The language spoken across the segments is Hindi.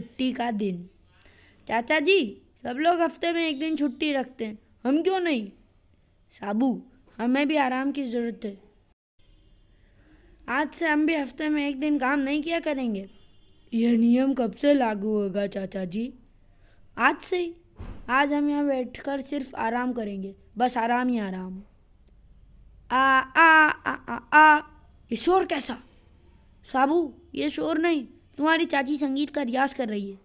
छुट्टी का दिन चाचा जी सब लोग हफ्ते में एक दिन छुट्टी रखते हैं हम क्यों नहीं साबू हमें भी आराम की ज़रूरत है आज से हम भी हफ्ते में एक दिन काम नहीं किया करेंगे यह नियम कब से लागू होगा चाचा जी आज से ही आज हम यहाँ बैठकर सिर्फ आराम करेंगे बस आराम ही आराम आ आ आ आ, आ, आ। ये शोर कैसा साबू ये शोर नहीं तुम्हारी चाची संगीत का रियाज कर रही है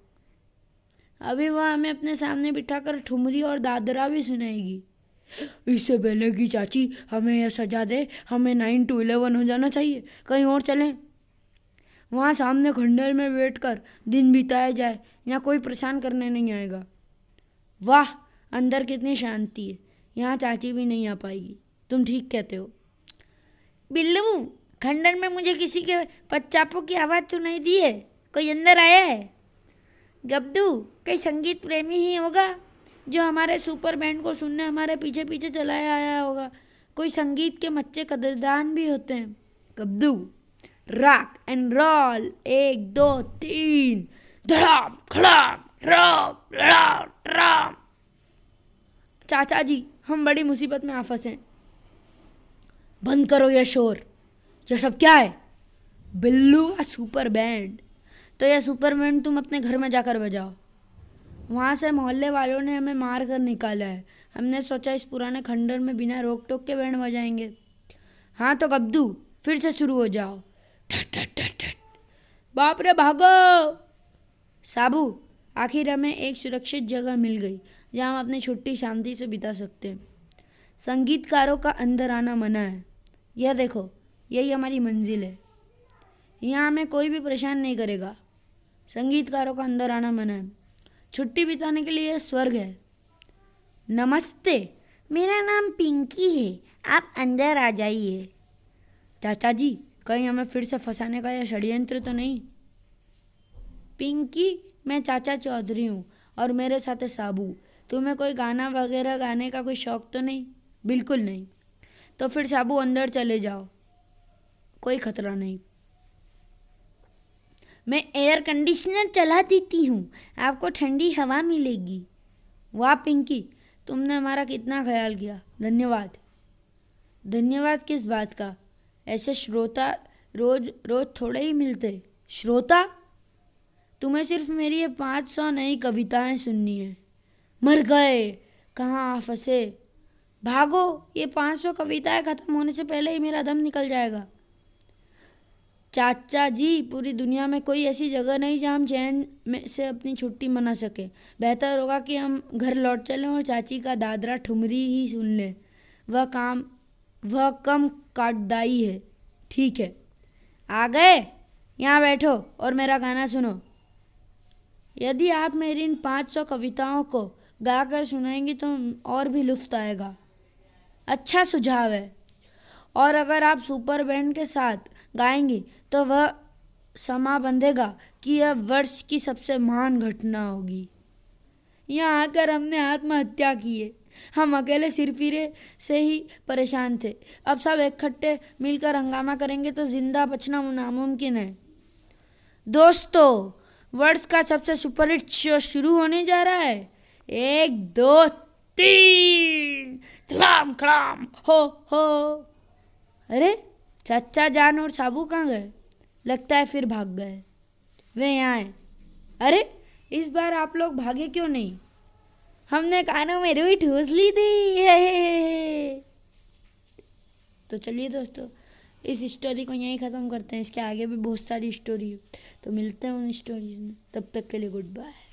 अभी वह हमें अपने सामने बिठाकर ठुमरी और दादरा भी सुनाएगी इससे पहले कि चाची हमें यह सजा दे हमें नाइन टू इलेवन हो जाना चाहिए कहीं और चलें वहाँ सामने खंडर में बैठ कर दिन बिताया जाए यहाँ कोई परेशान करने नहीं आएगा वाह अंदर कितनी शांति है यहाँ चाची भी नहीं आ पाएगी तुम ठीक कहते हो बिल्लू खंडन में मुझे किसी के पच्चापों की आवाज़ तो नहीं दी है कोई अंदर आया है गब्दू कई संगीत प्रेमी ही होगा जो हमारे सुपर बैंड को सुनने हमारे पीछे पीछे चलाया आया होगा कोई संगीत के मच्चे कदरदान भी होते हैं गब्दू राक एंड रोल एक दो तीन धड़ाम खड़ाम राम राम राम चाचा जी हम बड़ी मुसीबत में आफस हैं बंद करो यह शोर यह सब क्या है बिल्लू का सुपर बैंड तो यह सुपर बैंड तुम अपने घर में जाकर बजाओ वहाँ से मोहल्ले वालों ने हमें मार कर निकाला है हमने सोचा इस पुराने खंडर में बिना रोक टोक के बैंड बजाएंगे हाँ तो गब्दू फिर से शुरू हो जाओ बाप रे भागो साबू आखिर हमें एक सुरक्षित जगह मिल गई जहाँ हम अपनी छुट्टी शांति से बिता सकते हैं संगीतकारों का अंदर आना मना है यह देखो यही हमारी मंजिल है यहाँ हमें कोई भी परेशान नहीं करेगा संगीतकारों का अंदर आना मना है छुट्टी बिताने के लिए स्वर्ग है नमस्ते मेरा नाम पिंकी है आप अंदर आ जाइए चाचा जी कहीं हमें फिर से फंसाने का यह षड्यंत्र तो नहीं पिंकी मैं चाचा चौधरी हूँ और मेरे साथ है साबू तुम्हें कोई गाना वगैरह गाने का कोई शौक तो नहीं बिल्कुल नहीं तो फिर साबू अंदर चले जाओ कोई खतरा नहीं मैं एयर कंडीशनर चला देती हूँ आपको ठंडी हवा मिलेगी वाह पिंकी तुमने हमारा कितना ख्याल किया धन्यवाद धन्यवाद किस बात का ऐसे श्रोता रोज रोज थोड़े ही मिलते श्रोता तुम्हें सिर्फ मेरी ये पाँच सौ नई कविताएं सुननी है मर गए कहाँ फंसे भागो ये पाँच सौ कविताएं ख़त्म होने से पहले ही मेरा दम निकल जाएगा चाचा जी पूरी दुनिया में कोई ऐसी जगह नहीं जहाँ हम चैन में से अपनी छुट्टी मना सकें बेहतर होगा कि हम घर लौट चलें और चाची का दादरा ठुमरी ही सुन लें वह काम वह कम काटदाई है ठीक है आ गए यहाँ बैठो और मेरा गाना सुनो यदि आप मेरी इन पाँच सौ कविताओं को गाकर सुनाएंगी तो और भी लुफ्त आएगा अच्छा सुझाव है और अगर आप सुपर बैंड के साथ गाएंगी तो वह समा बंधेगा कि यह वर्ष की सबसे महान घटना होगी यहाँ आकर हमने आत्महत्या की है हम अकेले सिर फिरे से ही परेशान थे अब सब इकट्ठे मिलकर हंगामा करेंगे तो जिंदा बचना नामुमकिन है दोस्तों वर्ष का सबसे सुपरहिट शो शुरू होने जा रहा है एक दो तीन खड़ाम हो हो अरे चचा जान और साबू कहाँ गए लगता है फिर भाग गए वे यहाँ हैं अरे इस बार आप लोग भागे क्यों नहीं हमने कानों में रुई ठूस ली थी हे हे हे। तो चलिए दोस्तों इस स्टोरी को यहीं ख़त्म करते हैं इसके आगे भी बहुत सारी स्टोरी है तो मिलते हैं उन स्टोरीज में तब तक के लिए गुड बाय